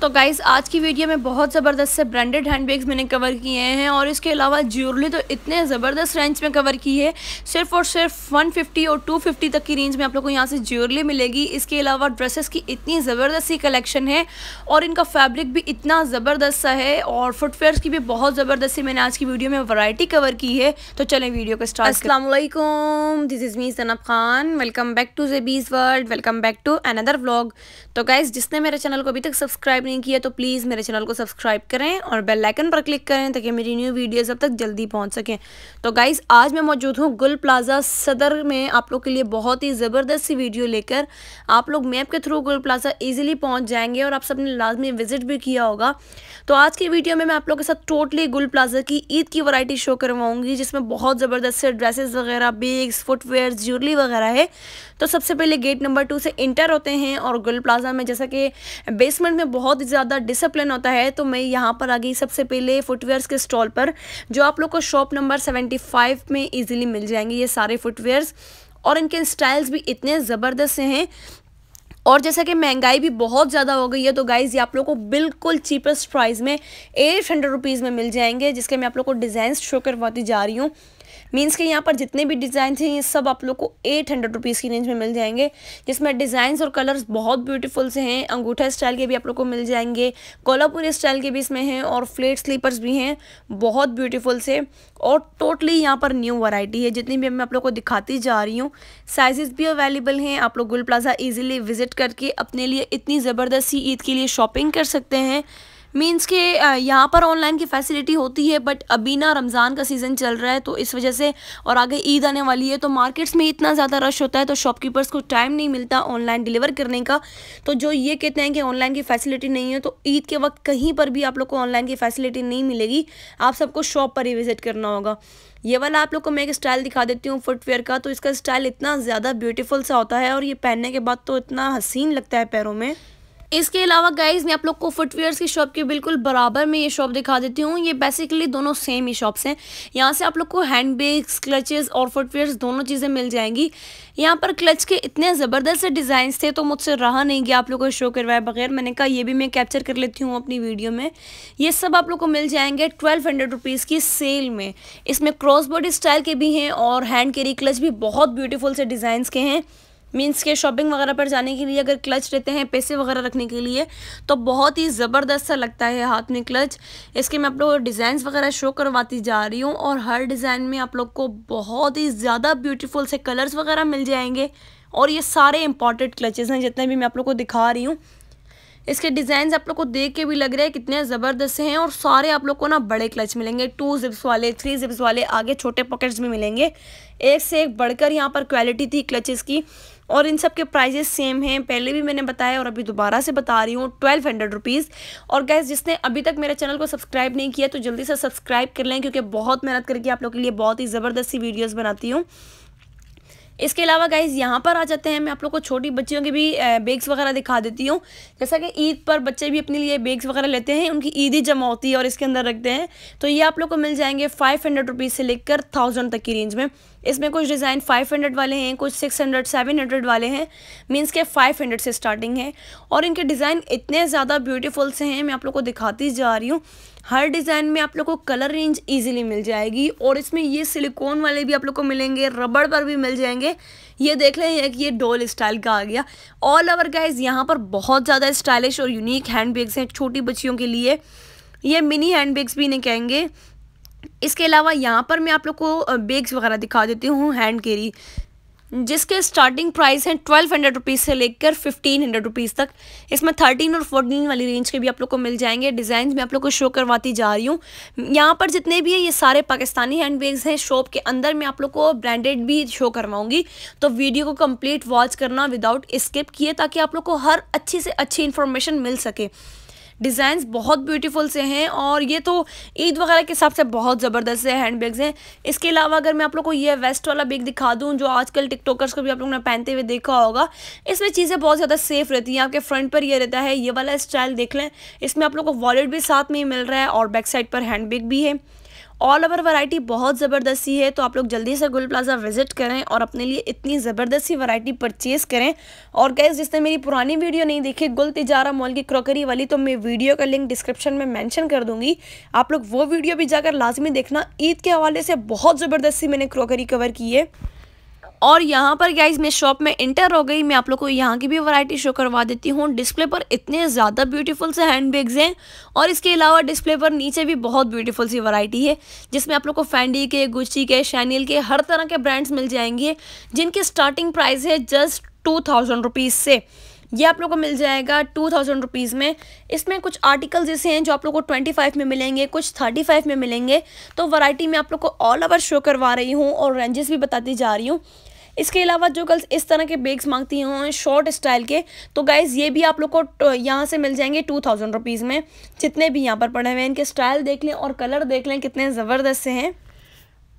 तो गाइस आज की वीडियो में बहुत ज़बरदस्त से ब्रांडेड हैंडबैग्स मैंने कवर किए हैं और इसके अलावा ज्वेलरी तो इतने ज़बरदस्त रेंज में कवर की है सिर्फ और सिर्फ 150 और 250 तक की रेंज में आप लोग को यहाँ से ज्वेलरी मिलेगी इसके अलावा ड्रेसेस की इतनी ज़बरदस्त सी कलेक्शन है और इनका फैब्रिक भी इतना ज़बरदस्त सा है और फुटवेयर की भी बहुत ज़बरदस्त सी मैंने आज की वीडियो में वरायटी कवर की है तो चलें वीडियो को स्टार्ट असलम दिस इज़ मी सनब Khan welcome back to JB's world welcome back to another vlog तो गाइज़ जिसने मेरे चैनल को अभी तक सब्सक्राइब नहीं नहीं किया तो प्लीज़ मेरे चैनल को सब्सक्राइब करें और बेल आइकन पर क्लिक करें ताकि मेरी न्यू वीडियोस अब तक जल्दी पहुंच सकें तो गाइज़ आज मैं मौजूद हूं गुल प्लाजा सदर में आप लोग के लिए बहुत ही ज़बरदस्त सी वीडियो लेकर आप लोग मैप के थ्रू गुल प्लाजा ईजिली पहुँच जाएंगे और आप सब ने लाजमी विजिट भी किया होगा तो आज की वीडियो में मैं आप लोग के साथ टोटली गुल प्लाजा की ईद की वैरायटी शो करवाऊँगी जिसमें बहुत ज़बरदस्त से ड्रेसेज वगैरह बेग्स फुटवेयर ज्वेलरी वगैरह है तो सबसे पहले गेट नंबर टू से इंटर होते हैं और गुल प्लाजा में जैसा कि बेसमेंट में बहुत ज़्यादा डिसिप्लिन होता है तो मैं यहाँ पर आ गई सबसे पहले फुटवेयर्स के स्टॉल पर जो आप लोग को शॉप नंबर सेवेंटी फाइव में ईजिली मिल जाएंगे ये सारे फुटवेयर्स और इनके स्टाइल्स भी इतने ज़बरदस्त हैं और जैसा कि महंगाई भी बहुत ज़्यादा हो गई है तो गाइज़ ये आप लोग को बिल्कुल चीपेस्ट प्राइस में एट हंड्रेड रुपीज़ में मिल जाएंगे जिसके मैं आप लोग को डिज़ाइन शो करवाती जा रही हूँ मीन्स के यहाँ पर जितने भी डिज़ाइन हैं ये सब आप लोग को एट हंड्रेड रुपीज़ की रेंज में मिल जाएंगे जिसमें डिज़ाइंस और कलर्स बहुत ब्यूटीफुल से हैं अंगूठा स्टाइल के भी आप लोग को मिल जाएंगे कोलापुरी स्टाइल के भी इसमें हैं और फ्लेट स्लीपर्स भी हैं बहुत ब्यूटीफुल से और टोटली यहाँ पर न्यू वराइटी है जितनी भी मैं आप लोग को दिखाती जा रही हूँ साइजेस भी अवेलेबल हैं आप लोग गुल प्लाजा ईजिली विजिट करके अपने लिए इतनी ज़बरदस्त सी ईद के लिए शॉपिंग कर सकते हैं मीन्स के uh, यहाँ पर ऑनलाइन की फैसिलिटी होती है बट अभी ना रमज़ान का सीज़न चल रहा है तो इस वजह से और आगे ईद आने वाली है तो मार्केट्स में इतना ज़्यादा रश होता है तो शॉपकीपर्स को टाइम नहीं मिलता ऑनलाइन डिलीवर करने का तो जो ये कहते हैं कि ऑनलाइन की फैसिलिटी नहीं है तो ईद के वक्त कहीं पर भी आप लोग को ऑनलाइन की फैसिलिटी नहीं मिलेगी आप सबको शॉप पर ही विज़िट करना होगा ये वाला आप लोग को मैं एक स्टाइल दिखा देती हूँ फुटवेयर का तो इसका स्टाइल इतना ज़्यादा ब्यूटीफुल सा होता है और ये पहनने के बाद तो इतना हसीन लगता है पैरों में इसके अलावा गाइज मैं आप लोग को फुटवेयर्स की शॉप के बिल्कुल बराबर में ये शॉप दिखा देती हूँ ये बेसिकली दोनों सेम ही शॉप्स हैं यहाँ से आप लोग को हैंड बैग्स क्लचेस और फुटवेयर्स दोनों चीज़ें मिल जाएंगी यहाँ पर क्लच के इतने ज़बरदस्त डिज़ाइंस थे तो मुझसे रहा नहीं गया आप लोग को शो करवाए बगैर मैंने कहा ये भी मैं कैप्चर कर लेती हूँ अपनी वीडियो में ये सब आप लोग को मिल जाएंगे ट्वेल्व हंड्रेड रुपीज़ की सेल में इसमें क्रॉस बॉडी स्टाइल के भी हैं और हैंड केरी क्लच भी बहुत ब्यूटीफुल से डिज़ाइंस के हैं मीन्स के शॉपिंग वगैरह पर जाने के लिए अगर क्लच लेते हैं पैसे वगैरह रखने के लिए तो बहुत ही ज़बरदस्त सा लगता है हाथ में क्लच इसके मैं आप लोगों को वगैरह शो करवाती जा रही हूँ और हर डिज़ाइन में आप लोग को बहुत ही ज़्यादा ब्यूटीफुल से कलर्स वगैरह मिल जाएंगे और ये सारे इंपॉर्टेंट क्लचेज़ हैं जितने भी मैं आप लोग को दिखा रही हूँ इसके डिज़ाइन आप लोग को देख के भी लग रहे हैं कितने ज़बरदस्त हैं और सारे आप लोग को ना बड़े क्लच मिलेंगे टू जिप्स वाले थ्री जिप्स वाले आगे छोटे पॉकेट्स भी मिलेंगे एक से एक बढ़कर यहाँ पर क्वालिटी थी क्लचेस की और इन सब के प्राइजेस सेम हैं पहले भी मैंने बताया और अभी दोबारा से बता रही हूँ ट्वेल्व हंड्रेड रुपीज़ और गैस जिसने अभी तक मेरे चैनल को सब्सक्राइब नहीं किया तो जल्दी से सब्सक्राइब कर लें क्योंकि बहुत मेहनत करके आप लोग के लिए बहुत ही ज़बरदस्ती वीडियोज़ बनाती हूँ इसके अलावा गाइज यहाँ पर आ जाते हैं मैं आप लोग को छोटी बच्चियों के भी बेग्स वगैरह दिखा देती हूँ जैसा कि ईद पर बच्चे भी अपने लिए बेग्स वगैरह लेते हैं उनकी ईद ही जमा होती है और इसके अंदर रखते हैं तो ये आप लोग को मिल जाएंगे फाइव हंड्रेड रुपीज़ से लेकर थाउजेंड तक की रेंज में इसमें कुछ डिज़ाइन फाइव हंड्रेड वाले हैं कुछ सिक्स हंड्रेड सेवन हंड्रेड वाले हैं मीन्स के फाइव हंड्रेड से स्टार्टिंग है और इनके डिज़ाइन इतने ज़्यादा ब्यूटीफुल से हैं मैं आप लोग को दिखाती जा रही हूँ हर डिज़ाइन में आप लोग को कलर रेंज इजीली मिल जाएगी और इसमें ये सिलिकॉन वाले भी आप लोग को मिलेंगे रबड़ पर भी मिल जाएंगे ये देख रहे हैं कि ये डोल स्टाइल का आ गया ऑल ओवर गाइज यहाँ पर बहुत ज़्यादा स्टाइलिश और यूनिक हैंड बैग्स हैं छोटी बच्चियों के लिए ये मिनी हैंड बैग्स भी इन्हें कहेंगे इसके अलावा यहाँ पर मैं आप लोग को बैग्स वगैरह दिखा देती हूँ हैंड केरी जिसके स्टार्टिंग प्राइस हैं ट्वेल्व हंड्रेड रुपीज़ से लेकर फिफ्टीन हंड्रेड रुपीज़ तक इसमें थर्टीन और फोर्टीन वाली रेंज के भी आप लोग को मिल जाएंगे डिज़ाइन मैं आप लोग को शो करवाती जा रही हूँ यहाँ पर जितने भी हैं ये सारे पाकिस्तानी हैंड बैग्स हैं शॉप के अंदर मैं आप लोग को ब्रांडेड भी शो करवाऊँगी तो वीडियो को कम्प्लीट वॉच करना विदाउट स्किप किए ताकि आप लोग को हर अच्छी से अच्छी इन्फॉर्मेशन मिल सके डिज़ाइंस बहुत ब्यूटीफुल से हैं और ये तो ईद वगैरह के हिसाब से बहुत ज़बरदस्त है हैंड बैग्स हैं इसके अलावा अगर मैं आप लोग को ये वेस्ट वाला बैग दिखा दूँ जो आजकल टिकटॉकर्स को भी आप लोगों ने पहनते हुए देखा होगा इसमें चीज़ें बहुत ज़्यादा सेफ रहती हैं आपके फ्रंट पर यह रहता है ये वाला स्टाइल देख लें इसमें आप लोग को वॉलेट भी साथ में ही मिल रहा है और बैक साइड पर हैंड बैग भी है ऑल ओवर वैरायटी बहुत ज़बरदस्ती है तो आप लोग जल्दी से गुल प्लाजा विजिट करें और अपने लिए इतनी ज़बरदस्ती वैरायटी परचेज़ करें और गैस जिसने मेरी पुरानी वीडियो नहीं देखी गुल तिजारा मॉल की क्रॉकरी वाली तो मैं वीडियो का लिंक डिस्क्रिप्शन में मैंशन कर दूंगी आप लोग वो वीडियो भी जाकर लाजमी देखना ईद के हवाले से बहुत ज़बरदस्ती मैंने क्रॉकरी कवर की है और यहाँ पर गाइज मैं शॉप में इंटर हो गई मैं आप लोग को यहाँ की भी वैरायटी शो करवा देती हूँ डिस्प्ले पर इतने ज़्यादा ब्यूटीफुल से हैंड बैग्स हैं और इसके अलावा डिस्प्ले पर नीचे भी बहुत ब्यूटीफुल सी वैरायटी है जिसमें आप लोग को फैंडी के गुच्ची के शैनिल के हर तरह के ब्रांड्स मिल जाएंगे जिनकी स्टार्टिंग प्राइस है जस्ट टू थाउजेंड रुपीज़ से ये आप लोग को मिल जाएगा टू थाउजेंड रुपीज़ में इसमें कुछ आर्टिकल्स ऐसे हैं जो आप लोग को ट्वेंटी फाइव में मिलेंगे कुछ थर्टी फाइव में मिलेंगे तो वैरायटी में आप लोग को ऑल ओवर शो करवा रही हूँ और रेंजेस भी बताती जा रही हूँ इसके अलावा जो गर्ल्स इस तरह के बेग्स मांगती हों शॉर्ट स्टाइल के तो गाइज़ ये भी आप लोग को यहाँ से मिल जाएंगे टू थाउजेंड रुपीज़ में जितने भी यहाँ पर पड़े हुए हैं इनके स्टाइल देख लें और कलर देख लें कितने ज़बरदस्त से हैं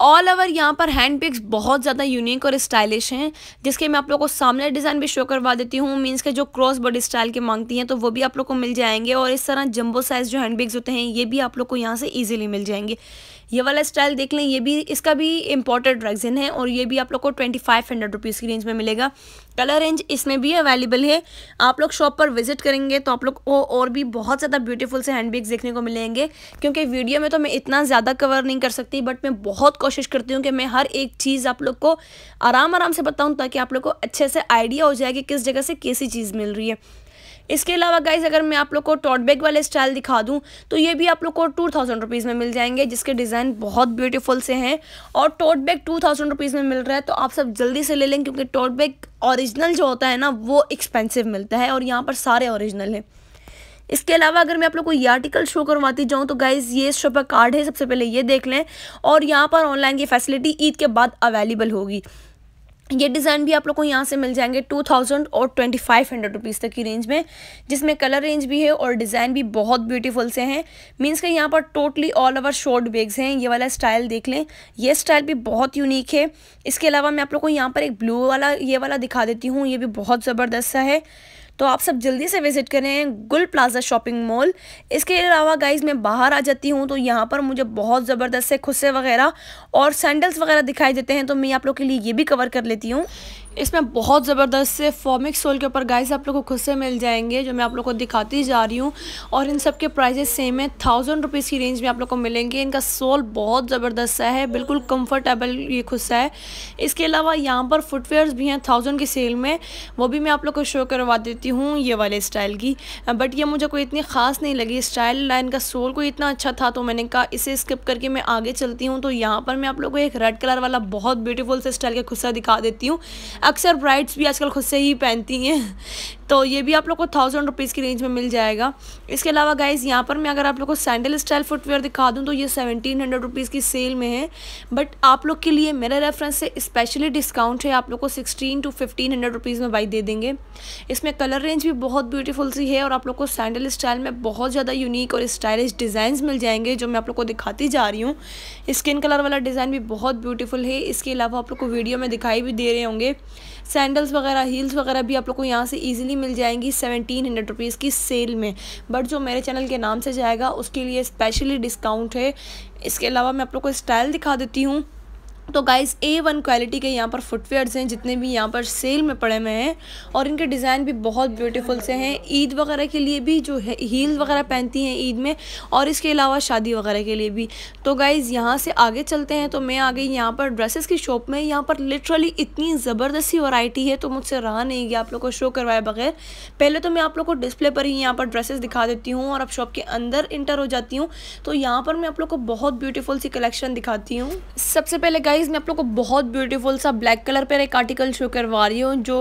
ऑल ओवर यहाँ पर हैंड पिक्स बहुत ज़्यादा यूनिक और स्टाइलिश हैं जिसके मैं आप लोग को सामने डिज़ाइन भी शो करवा देती हूँ मीन्स के जो क्रॉस बॉडी स्टाइल के मांगती हैं तो वो भी आप लोग को मिल जाएंगे और इस तरह जंबो साइज़ जो हैंड बैग्स होते हैं ये भी आप लोग को यहाँ से ईजिली मिल जाएंगे ये वाला स्टाइल देख लें ये भी इसका भी इम्पोर्टेड रेगजिन है और ये भी आप लोग को ट्वेंटी फाइव हंड्रेड रुपीज़ की रेंज में मिलेगा कलर रेंज इसमें भी अवेलेबल है आप लोग शॉप पर विजिट करेंगे तो आप लोग को और भी बहुत ज़्यादा ब्यूटीफुल से बैग देखने को मिलेंगे क्योंकि वीडियो में तो मैं इतना ज़्यादा कवर नहीं कर सकती बट मैं बहुत कोशिश करती हूँ कि मैं हर एक चीज़ आप लोग को आराम आराम से बताऊँ ताकि आप लोग को अच्छे से आइडिया हो जाए कि किस जगह से कैसी चीज़ मिल रही है इसके अलावा गाइज अगर मैं आप लोग को टॉट बैग वाले स्टाइल दिखा दूँ तो ये भी आप लोग को टू थाउजेंड रुपीज़ में मिल जाएंगे जिसके डिज़ाइन बहुत ब्यूटीफुल से हैं और tote bag two thousand rupees में मिल रहा है तो आप सब जल्दी से ले लें क्योंकि टॉट बैग ऑरिजिनल जो होता है ना वो एक्सपेंसिव मिलता है और यहाँ पर सारे ऑरिजिनल हैं इसके अलावा अगर मैं आप लोग को ये आर्टिकल शो करवाती जाऊँ तो गाइज़ ये शो पर कार्ड है सबसे पहले ये देख लें और यहाँ पर ऑनलाइन की फैसिलिटी ईद के बाद अवेलेबल होगी ये डिज़ाइन भी आप लोग को यहाँ से मिल जाएंगे टू थाउजेंड और ट्वेंटी फाइव हंड्रेड रुपीज़ तक की रेंज में जिसमें कलर रेंज भी है और डिज़ाइन भी बहुत ब्यूटीफुल से हैं मीन्स के यहाँ पर totally all over short bags हैं ये वाला स्टाइल देख लें ये स्टाइल भी बहुत यूनिक है इसके अलावा मैं आप लोग को यहाँ पर एक ब्लू वाला ये वाला दिखा देती हूँ ये भी बहुत ज़बरदस्त सा है तो आप सब जल्दी से विजिट करें गुल प्लाजा शॉपिंग मॉल इसके अलावा गाइज मैं बाहर आ जाती हूँ तो यहाँ पर मुझे बहुत ज़बरदस्त से खुस्से वगैरह और सैंडल्स वगैरह दिखाई देते हैं तो मैं आप लोग के लिए ये भी कवर कर लेती हूँ इसमें बहुत ज़बरदस्त से फॉमिक सोल के ऊपर गाइस आप लोग को खुद से मिल जाएंगे जो मैं आप लोग को दिखाती जा रही हूँ और इन सब के प्राइजेस सेम है थाउजेंड रुपीज़ की रेंज में आप लोग को मिलेंगे इनका सोल बहुत ज़बरदस्त सा है बिल्कुल कंफर्टेबल ये खुस्सा है इसके अलावा यहाँ पर फुटवेयर्स भी हैं थाउजेंड की सेल में वो भी मैं आप लोग को शो करवा देती हूँ ये वाले स्टाइल की बट ये मुझे कोई इतनी ख़ास नहीं लगी स्टाइल लाइन का सोल कोई इतना अच्छा था तो मैंने कहा इसे स्किप करके मैं आगे चलती हूँ तो यहाँ पर मैं आप लोग को एक रेड कलर वाला बहुत ब्यूटीफुल से स्टाइल का खुस्सा दिखा देती हूँ अक्सर ब्राइड्स भी आजकल खुद से ही पहनती हैं तो ये भी आप लोग को थाउजेंड रुपीज़ की रेंज में मिल जाएगा इसके अलावा गाइज़ यहाँ पर मैं अगर आप लोग को सैंडल स्टाइल फुटवेयर दिखा दूँ तो ये सेवनटीन हंड्रेड रुपीज़ की सेल में है बट आप लोग के लिए मेरे रेफरेंस से स्पेशली डिस्काउंट है आप लोग को sixteen to fifteen hundred rupees में बाई दे देंगे इसमें कलर रेंज भी बहुत ब्यूटीफुल सी है और आप लोग को सैंडल स्टाइल में बहुत ज़्यादा यूनिक और स्टाइलिश डिज़ाइन मिल जाएंगे जो मैं आप लोग को दिखाती जा रही हूँ स्किन कलर वाला डिज़ाइन भी बहुत ब्यूटीफुल है इसके अलावा आप लोग को वीडियो में दिखाई भी दे रहे होंगे सैंडल्स वगैरह हील्स वगैरह भी आप लोग को यहाँ से ईजिली मिल जाएंगी सेवनटीन हंड्रेड रुपीज़ की सेल में बट जो मेरे चैनल के नाम से जाएगा उसके लिए स्पेशली डिस्काउंट है इसके अलावा मैं आप लोग को स्टाइल दिखा देती हूँ तो गाइस ए वन क्वालिटी के यहाँ पर फुटवेयर्स हैं जितने भी यहाँ पर सेल में पड़े हुए हैं और इनके डिज़ाइन भी बहुत ब्यूटीफुल से हैं ईद वगैरह के लिए भी जो है हील वगैरह पहनती हैं ईद में और इसके अलावा शादी वगैरह के लिए भी तो गाइज़ यहाँ से आगे चलते हैं तो मैं आ गई यहाँ पर ड्रेसेस की शॉप में यहाँ पर लिटरली इतनी ज़बरदस्ती वैरायटी है तो मुझसे रहा नहीं गया आप लोग को शो करवाए बगैर पहले तो मैं आप लोग को डिस्प्ले पर ही यहाँ पर ड्रेसेस दिखा देती हूँ और अब शॉप के अंदर इंटर हो जाती हूँ तो यहाँ पर मैं आप लोग को बहुत ब्यूटीफुल सी कलेक्शन दिखाती हूँ सबसे पहले गाइज गाइज मैं आप लोग को बहुत ब्यूटीफुल सा ब्लैक कलर पर एक आर्टिकल शो करवा रही हूँ जो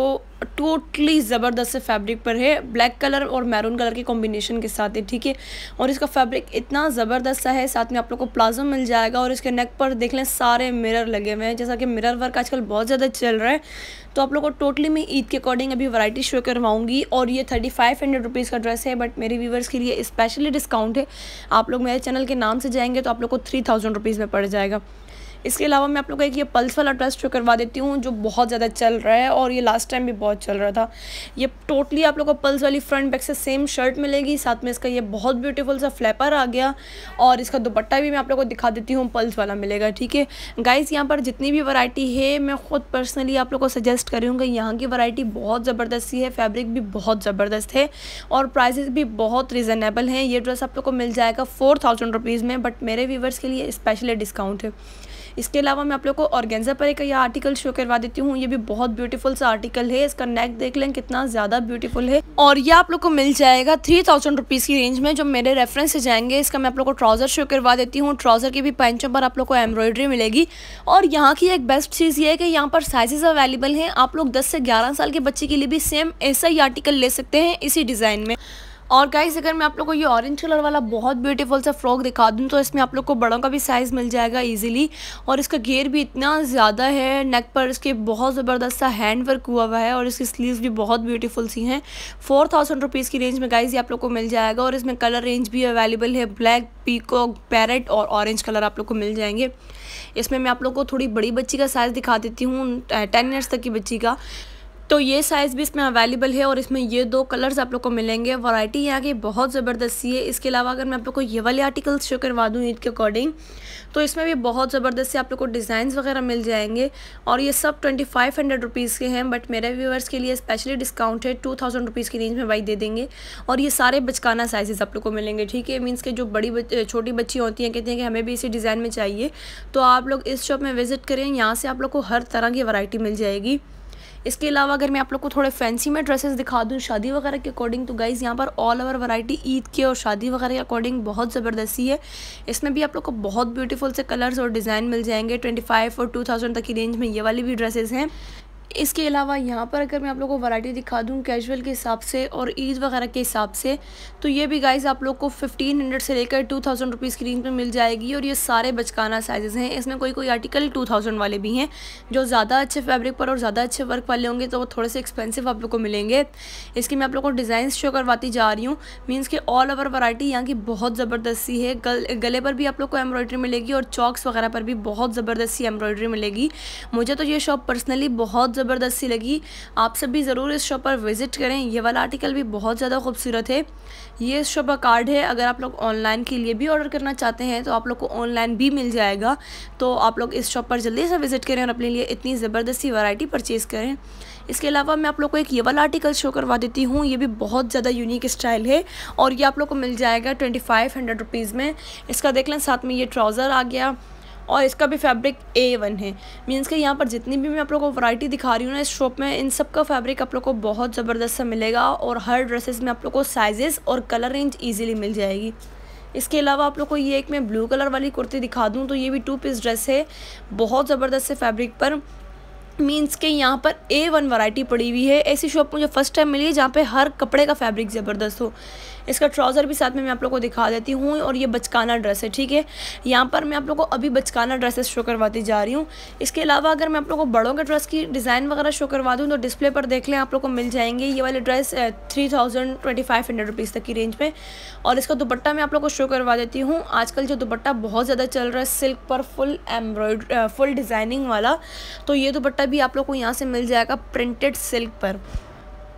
टोटली ज़बरदस्त फैब्रिक पर है ब्लैक कलर और मैरून कलर के कॉम्बिनेशन के साथ है ठीक है और इसका फैब्रिक इतना ज़बरदस्त सा है साथ में आप लोग को प्लाजो मिल जाएगा और इसके नेक पर देख लें सारे मिरर लगे हुए हैं जैसा कि मिरर वर्क आजकल बहुत ज़्यादा चल रहा है तो आप लोग को टोटली मैं ईद के अकॉर्डिंग अभी वैरायटी शो करवाऊंगी और ये थर्टी फाइव हंड्रेड रुपीज़ का ड्रेस है बट मेरे व्यूवर्स के लिए स्पेशली डिस्काउंट है आप लोग मेरे चैनल के नाम से जाएंगे तो आप लोग को थ्री थाउजेंड रुपीज़ में पड़ जाएगा इसके अलावा मैं आप लोग को एक ये पल्स वाला ड्रेस शो करवा देती हूँ जो बहुत ज़्यादा चल रहा है और ये लास्ट टाइम भी बहुत चल रहा था ये टोटली आप लोग को पल्स वाली फ्रंट बैक से सेम शर्ट मिलेगी साथ में इसका ये बहुत ब्यूटीफुल सा फ्लैपर आ गया और इसका दुपट्टा भी मैं आप लोग को दिखा देती हूँ पल्स वाला मिलेगा ठीक है गाइज़ यहाँ पर जितनी भी वरायटी है मैं ख़ुद पर्सनली आप लोग को सजेस्ट करूँगी यहाँ की वरायटी बहुत ज़बरदस्त है फैब्रिक भी बहुत ज़बरदस्त है और प्राइजेस भी बहुत रिजनेबल हैं ये ड्रेस आप लोग को मिल जाएगा फोर थाउजेंड रुपीज़ में बट मेरे व्यूवर्स के लिए स्पेशली डिस्काउंट है इसके अलावा मैं आप लोग को ऑर्गेंजा पर एक आर्टिकल शो करवा देती हूँ ये भी बहुत ब्यूटीफुल सा आर्टिकल है इसका नेक देख लें कितना ज़्यादा ब्यूटीफुल है और ये आप लोग को मिल जाएगा थ्री थाउजेंड रुपीज़ की रेंज में जो मेरे रेफरेंस से जाएंगे इसका मैं आप लोग को ट्राउज़र शो करवा देती हूँ ट्राउज़र की भी पैंचों पर आप लोग को एम्ब्रॉयडरी मिलेगी और यहाँ की एक बेस्ट चीज़ ये है कि यहाँ पर साइजेस अवेलेबल हैं आप लोग दस से ग्यारह साल के बच्चे के लिए भी सेम ऐसा ही आर्टिकल ले सकते हैं इसी डिज़ाइन में और गाइज अगर मैं आप लोग को ये ऑरेंज कलर वाला बहुत ब्यूटीफुल सा फ्रॉक दिखा दूँ तो इसमें आप लोग को बड़ों का भी साइज़ मिल जाएगा ईजिली और इसका घेर भी इतना ज़्यादा है नेक पर इसके बहुत ज़बरदस्त सा हैंड वर्क हुआ हुआ है और इसकी स्लीव भी बहुत ब्यूटीफुल सी हैं फोर थाउजेंड रुपीज़ की रेंज में गाइज़ ये आप लोग को मिल जाएगा और इसमें कलर रेंज भी अवेलेबल है ब्लैक पीकॉक पैरेट और ऑरेंज कलर आप लोग को मिल जाएंगे इसमें मैं आप लोग को थोड़ी बड़ी बच्ची का साइज़ दिखा देती हूँ टेन ईयर्स तक की बच्ची का तो ये साइज़ भी इसमें अवेलेबल है और इसमें ये दो कलर्स आप लोग को मिलेंगे वैरायटी यहाँ की बहुत ज़बरदस्त है इसके अलावा अगर मैं आप लोग को ये वाले आर्टिकल्स शो करवा दूँ ईद के अकॉर्डिंग तो इसमें भी बहुत ज़बरदस्त से आप लोग को डिज़ाइन वगैरह मिल जाएंगे और ये सब ट्वेंटी फाइव हंड्रेड रुपीज़ के हैं बट मेरे व्यूवर्स के लिए स्पेशली डिस्काउंट है टू थाउजेंड रुपीज़ की रेंज में भाई दे देंगे और ये सारे बचकाना साइज़ आप लोग को मिलेंगे ठीक है मीन्स के जो बड़ी छोटी बच्ची होती हैं कहती हैं कि हमें भी इसी डिज़ाइन में चाहिए तो आप लोग इस शॉप में विज़िट करें यहाँ से आप लोग को हर तरह की वैरायटी मिल जाएगी इसके अलावा अगर मैं आप लोग को थोड़े फैंसी में ड्रेसेस दिखा दूँ शादी वगैरह के अकॉर्डिंग तो गाइज़ यहाँ पर ऑल ओवर वैरायटी ईद के और शादी वगैरह के अकॉर्डिंग बहुत ज़बरदस्ती है इसमें भी आप लोग को बहुत ब्यूटीफुल से कलर्स और डिज़ाइन मिल जाएंगे ट्वेंटी और टू तक की रेंज में ये वाली भी ड्रेसेज़ हैं इसके अलावा यहाँ पर अगर मैं आप लोगों को वैरायटी दिखा दूँ कैजुअल के हिसाब से और ईद वगैरह के हिसाब से तो ये भी गाइस आप लोग को 1500 से लेकर 2000 थाउजेंड रुपीज़ की रेंज में मिल जाएगी और ये सारे बचकाना साइजेस हैं इसमें कोई कोई आर्टिकल 2000 वाले भी हैं जो ज़्यादा अच्छे फैब्रिक पर और ज़्यादा अच्छे वर्क वाले होंगे तो वो थोड़े से एक्सपेंसिव आप लोग को मिलेंगे इसकी मैं आप लोग को डिज़ाइन शो करवाती जा रही हूँ मीनस कि ऑल ओवर वरायटी यहाँ की बहुत ज़बरदस्ती है गल, गले पर भी आप लोग को एम्ब्रॉयडरी मिलेगी और चॉक्स वगैरह पर भी बहुत ज़बरदस्ती एम्ब्रॉयडरी मिलेगी मुझे तो ये शॉप पर्सनली बहुत ज़बरदस्ती लगी आप सब भी ज़रूर इस शॉप पर विज़िट करें ये वाला आर्टिकल भी बहुत ज़्यादा खूबसूरत है ये इस शॉप का कार्ड है अगर आप लोग ऑनलाइन के लिए भी ऑर्डर करना चाहते हैं तो आप लोग को ऑनलाइन भी मिल जाएगा तो आप लोग इस शॉप पर जल्दी से विज़िट करें और अपने लिए इतनी ज़बरदस्ती सी वैरायटी परचेज़ करें इसके अलावा मैं आप लोग को एक ये वाला आर्टिकल शो करवा देती हूँ ये भी बहुत ज़्यादा यूनिक स्टाइल है और ये आप लोग को मिल जाएगा ट्वेंटी फाइव हंड्रेड रुपीज़ में इसका देख लें साथ में ये ट्राउज़र आ गया और इसका भी फैब्रिक ए वन है मीन्स के यहाँ पर जितनी भी मैं आप लोग को वैरायटी दिखा रही हूँ ना इस शॉप में इन सब का फैब्रिक आप लोग को बहुत ज़बरदस्त सा मिलेगा और हर ड्रेसेस में आप लोग को साइजेस और कलर रेंज ईजिली मिल जाएगी इसके अलावा आप लोग को ये एक मैं ब्लू कलर वाली कुर्ती दिखा दूँ तो ये भी टू पीस ड्रेस है बहुत ज़बरदस्त से फैब्रिक पर मीन्स के यहाँ पर ए वन वराइटी पड़ी हुई है ऐसी शॉप मुझे फ़र्स्ट टाइम मिली है जहाँ पे हर कपड़े का फैब्रिक ज़बरदस्त हो इसका ट्राउज़र भी साथ में मैं आप लोग को दिखा देती हूँ और ये बचकाना ड्रेस है ठीक है यहाँ पर मैं आप लोग को अभी बचकाना ड्रेसेस शो करवाती जा रही हूँ इसके अलावा अगर मैं आप लोग को बड़ों के ड्रेस की डिज़ाइन वगैरह शो करवा दूँ तो डिस्प्ले पर देख लें आप लोग को मिल जाएंगे ये वाले dress three thousand twenty five hundred rupees तक की रेंज में और इसका दुपट्टा मैं आप लोग को शो करवा देती हूँ आजकल जो दुपट्टा बहुत ज़्यादा चल रहा है सिल्क पर फुल एम्ब्रॉयड फुल डिज़ाइनिंग वाला तो ये दुपट्टा भी आप लोग को यहाँ से मिल जाएगा प्रिंटेड सिल्क पर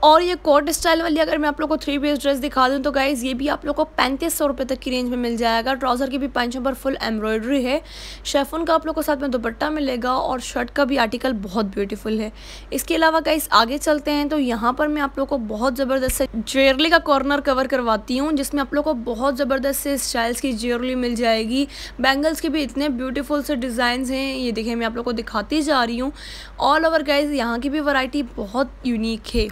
और ये कोट स्टाइल वाली अगर मैं आप लोग को थ्री पीस ड्रेस दिखा दूँ तो गाइज़ ये भी आप लोग को पैंतीस सौ रुपये तक की रेंज में मिल जाएगा ट्राउज़र की भी पैंचों पर फुल एम्ब्रॉयडरी है शेफुन का आप लोग को साथ में दुपट्टा मिलेगा और शर्ट का भी आर्टिकल बहुत ब्यूटीफुल है इसके अलावा गाइज़ आगे चलते हैं तो यहाँ पर मैं आप लोग को बहुत ज़बरदस्त से ज्वेलरी का कॉर्नर कवर करवाती हूँ जिसमें आप लोग को बहुत ज़बरदस्त से स्टाइल्स की ज्वेलरी मिल जाएगी बैंगल्स के भी इतने ब्यूटीफुल से डिज़ाइन हैं ये देखें मैं आप लोग को दिखाती जा रही हूँ ऑल ओवर गाइज यहाँ की भी वराइटी बहुत यूनिक है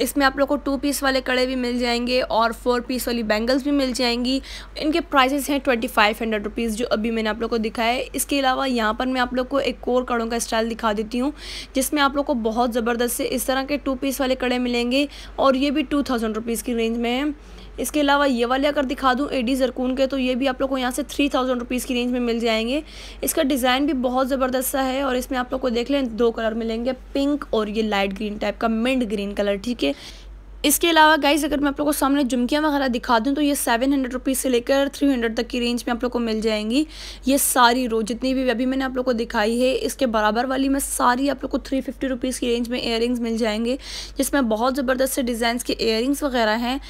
इसमें आप लोग को टू पीस वाले कड़े भी मिल जाएंगे और फोर पीस वाली बैंगल्स भी मिल जाएंगी इनके प्राइसेस हैं ट्वेंटी फाइव हंड्रेड रुपीज़ जो अभी मैंने आप लोग को दिखाया है इसके अलावा यहाँ पर मैं आप लोग को एक और कड़ों का स्टाइल दिखा देती हूँ जिसमें आप लोग को बहुत ज़बरदस्त से इस तरह के टू पीस वाले कड़े मिलेंगे और ये भी टू थाउजेंड रुपीज़ की रेंज में है इसके अलावा ये वाले अगर दिखा दूँ एडी जरकून के तो ये भी आप लोग को यहाँ से थ्री थाउजेंड रुपीज़ की रेंज में मिल जाएंगे इसका डिज़ाइन भी बहुत ज़बरदस्त सा है और इसमें आप लोग को देख लें दो कलर मिलेंगे पिंक और ये लाइट ग्रीन टाइप का मिंड ग्रीन कलर ठीक है इसके अलावा गाइज अगर मैं आप लोगों को सामने जुमकियाँ वगैरह दिखा दूँ तो ये सेवन हंड्रेड रुपीज़ से लेकर थ्री हंड्रेड तक की रेंज में आप लोग को मिल जाएंगी ये सारी रो जितनी भी अभी मैंने आप लोग को दिखाई है इसके बराबर वाली में सारी आप लोग को थ्री फिफ्टी रुपीज़ की रेंज में इयर मिल जाएंगे जिसमें बहुत ज़बरदस्त से डिज़ाइन के इयर वगैरह हैं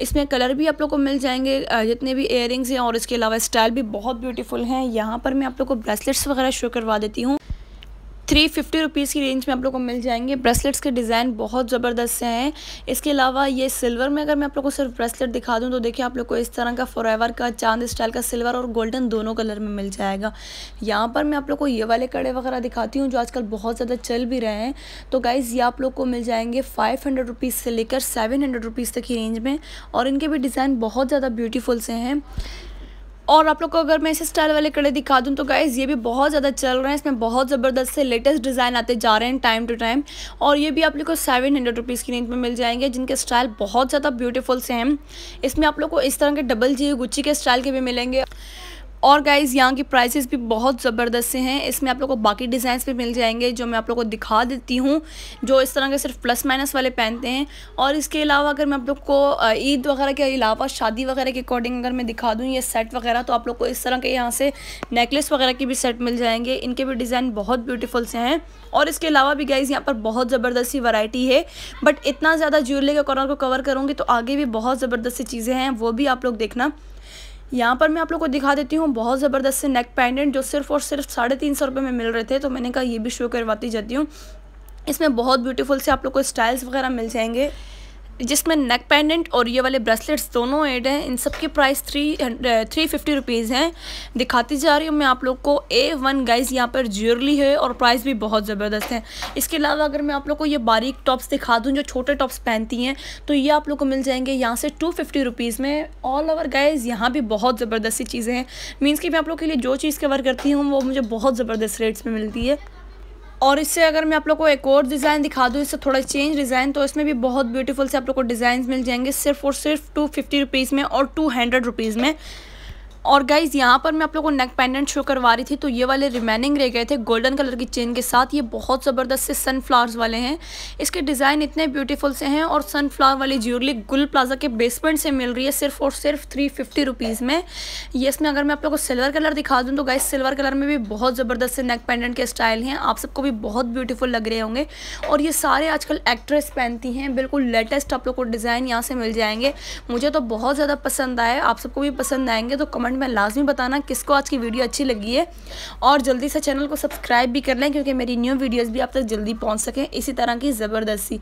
इसमें कलर भी आप लोग को मिल जाएंगे जितने भी इयर हैं और इसके अलावा स्टाइल भी बहुत ब्यूटीफुल हैं यहाँ पर मैं आप लोग को ब्रेसलेट्स वगैरह शो करवा देती हूँ थ्री फिफ्टी रुपीज़ की रेंज में आप लोग को मिल जाएंगे ब्रेसलेट्स के डिज़ाइन बहुत ज़बरदस्त हैं इसके अलावा ये सिल्वर में अगर मैं आप लोग को सिर्फ ब्रेसलेट दिखा दूँ तो देखिए आप लोग को इस तरह का फॉरएवर का चांद स्टाइल का सिल्वर और गोल्डन दोनों कलर में मिल जाएगा यहाँ पर मैं आप लोग को ये वाले कड़े वगैरह दिखाती हूँ जो आजकल बहुत ज़्यादा चल भी रहे हैं तो गाइज़ ये आप लोग को मिल जाएंगे फाइव हंड्रेड रुपीज़ से लेकर सेवन हंड्रेड रुपीज़ तक की रेंज में और इनके भी डिज़ाइन बहुत ज़्यादा ब्यूटीफुल से हैं और आप लोग को अगर मैं इसे स्टाइल वाले कड़े दिखा दूँ तो गाइज़ ये भी बहुत ज़्यादा चल रहे हैं इसमें बहुत ज़बरदस्त से लेटेस्ट डिज़ाइन आते जा रहे हैं टाइम टू टाइम और ये भी आप लोग को सेवन हंड्रेड रुपीज़ की रेंज में मिल जाएंगे जिनके स्टाइल बहुत ज़्यादा ब्यूटीफुल से हैं इसमें आप लोग को इस तरह के डबल जी गुच्ची के स्टाइल के भी मिलेंगे और गाइज़ यहाँ की प्राइसेस भी बहुत ज़बरदस्त से हैं इसमें आप लोग को बाकी डिज़ाइंस भी मिल जाएंगे जो मैं आप लोग को दिखा देती हूँ जो इस तरह के सिर्फ प्लस माइनस वाले पहनते हैं और इसके अलावा अगर मैं आप लोग को ईद वगैरह के अलावा शादी वगैरह के अकॉर्डिंग अगर मैं दिखा दूँ ये सेट वगैरह तो आप लोग को इस तरह के यहाँ से नेकलेस वगैरह के भी सेट मिल जाएंगे इनके भी डिज़ाइन बहुत ब्यूटीफुल से हैं और इसके अलावा भी गाइज़ यहाँ पर बहुत ज़बरदस्त सी है बट इतना ज़्यादा ज्वेलरी के कॉर्नर को कवर करूँगी तो आगे भी बहुत ज़बरदस्त सी चीज़ें हैं वो भी आप लोग देखना यहाँ पर मैं आप लोग को दिखा देती हूँ बहुत ज़बरदस्त से नेक पैंडेंट जो सिर्फ और सिर्फ साढ़े तीन सौ रुपये में मिल रहे थे तो मैंने कहा ये भी शो करवाती जाती हूँ इसमें बहुत ब्यूटीफुल से आप लोग को स्टाइल्स वगैरह मिल जाएंगे जिसमें नेक पेंडेंट और ये वाले ब्रेसलेट्स दोनों एड हैं इन सब के price three three fifty rupees हैं दिखाती जा रही हूँ मैं आप लोग को ए वन गाइज यहाँ पर ज्वेलरी है और प्राइस भी बहुत ज़बरदस्त है इसके अलावा अगर मैं आप लोग को ये बारीक टॉप्स दिखा दूँ जो छोटे टॉप्स पहनती हैं तो ये आप लोग को मिल जाएंगे यहाँ से टू फिफ्टी रुपीज़ में ऑल ओवर गाइज यहाँ भी बहुत ज़बरदस्ती चीज़ें हैं मीन्स कि मैं आप लोग के लिए जो चीज़ कवर करती हूँ वो मुझे बहुत ज़बरदस्त रेट्स में मिलती है और इससे अगर मैं आप लोग को एक और डिज़ाइन दिखा दूँ इससे थोड़ा चेंज डिज़ाइन तो इसमें भी बहुत ब्यूटीफुल से आप लोग को डिज़ाइन मिल जाएंगे सिर्फ और सिर्फ टू फिफ्टी रुपीज़ में और टू हंड्रेड रुपीज़ में और गाइज यहाँ पर मैं आप लोगों को नेक पेंडेंट शो करवा रही थी तो ये वाले रिमेनिंग रह गए थे गोल्डन कलर की चेन के साथ ये बहुत ज़बरदस्त से सनफ्लावर्स वाले हैं इसके डिज़ाइन इतने ब्यूटीफुल से हैं और सनफ्लावर वाली ज्वेलरी गुल प्लाजा के बेसमेंट से मिल रही है सिर्फ और सिर्फ थ्री फिफ्टी रुपीज़ में ये इसमें अगर मैं आप लोग को सिल्वर कलर दिखा दूँ तो गाइज सिल्वर कलर में भी बहुत ज़बरदस्त से नेक पेंडेंट के स्टाइल हैं आप सबको भी बहुत ब्यूटीफुल लग रहे होंगे और ये सारे आजकल एक्ट्रेस पहनती हैं बिल्कुल लेटेस्ट आप लोग को डिज़ाइन यहाँ से मिल जाएंगे मुझे तो बहुत ज़्यादा पसंद आए आप सबको भी पसंद आएंगे तो कमेंट कमेंट में लाजमी बताना किसको आज की वीडियो अच्छी लगी है और जल्दी से चैनल को सब्सक्राइब भी कर लें क्योंकि मेरी न्यू वीडियोज़ भी आप तक जल्दी पहुँच सकें इसी तरह की ज़बरदस्ती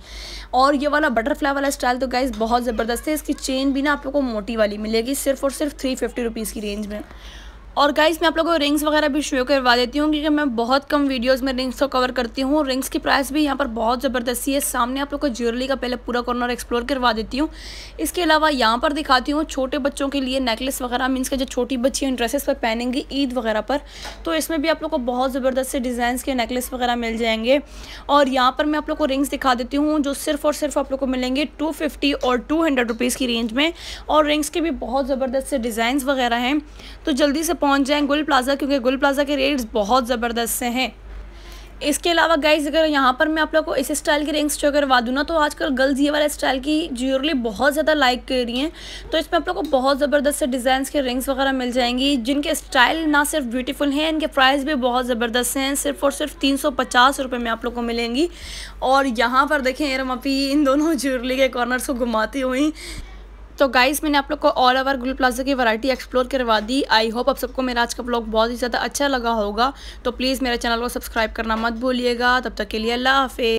और ये वाला बटरफ्लाई वाला स्टाइल तो गाइज़ बहुत ज़बरदस्त है इसकी चेन भी ना आप लोग को मोटी वाली मिलेगी सिर्फ और सिर्फ थ्री फिफ्टी रुपीज़ की रेंज में और गाइस मैं आप लोगों को रिंग्स वगैरह भी शो करवा देती हूँ क्योंकि मैं बहुत कम वीडियोस में रिंग्स को कवर करती हूँ रिंग्स की प्राइस भी यहाँ पर बहुत ज़बरदस्ती है सामने आप लोग को ज्वेलरी का पहले पूरा कॉर्नर एक्सप्लोर करवा देती हूँ इसके अलावा यहाँ पर दिखाती हूँ छोटे बच्चों के लिए नेकलेस वगैरह मीन्स के जो छोटी बच्ची ड्रेसेस पर पहनेंगी ईद वगैरह पर तो इसमें भी आप लोग को बहुत ज़बरदस्त से डिज़ाइन के नेकलेस वगैरह मिल जाएंगे और यहाँ पर मैं आप लोग को रिंग्स दिखा देती हूँ जो सिर्फ और सिर्फ आप लोग को मिलेंगे टू और टू हंड्रेड की रेंज में और रिंग्स के भी बहुत ज़बरदस्त से डिज़ाइन वगैरह हैं तो जल्दी से पहुंच जाएं गुल प्लाज़ा क्योंकि गुल प्लाज़ा के रेट्स बहुत ज़बरदस्त से हैं इसके अलावा गाइज अगर यहाँ पर मैं आप लोग को इस स्टाइल की रिंग्स जो करवा दूँ ना तो आजकल गर्ल्स ये वाला स्टाइल की ज्वेलरी बहुत ज़्यादा लाइक कर रही हैं तो इसमें आप लोग को बहुत ज़बरदस्त से डिज़ाइंस के रिंग्स वगैरह मिल जाएंगी जिनके स्टाइल ना सिर्फ ब्यूटीफुल हैं इनके प्राइस भी बहुत ज़बरदस्त हैं सिर्फ और सिर्फ तीन सौ में आप लोग को मिलेंगी और यहाँ पर देखें एरम अपी इन दोनों ज्वेलरी के कॉर्नर्स को घुमाती हुई तो गाइस मैंने आप लोग को ऑल ओवर गुल प्लाजा की वैरायटी एक्सप्लोर करवा दी आई होप आप सबको मेरा आज का ब्लॉग बहुत ही ज़्यादा अच्छा लगा होगा तो प्लीज़ मेरे चैनल को सब्सक्राइब करना मत भूलिएगा तब तक के लिए अल्लाह हाफि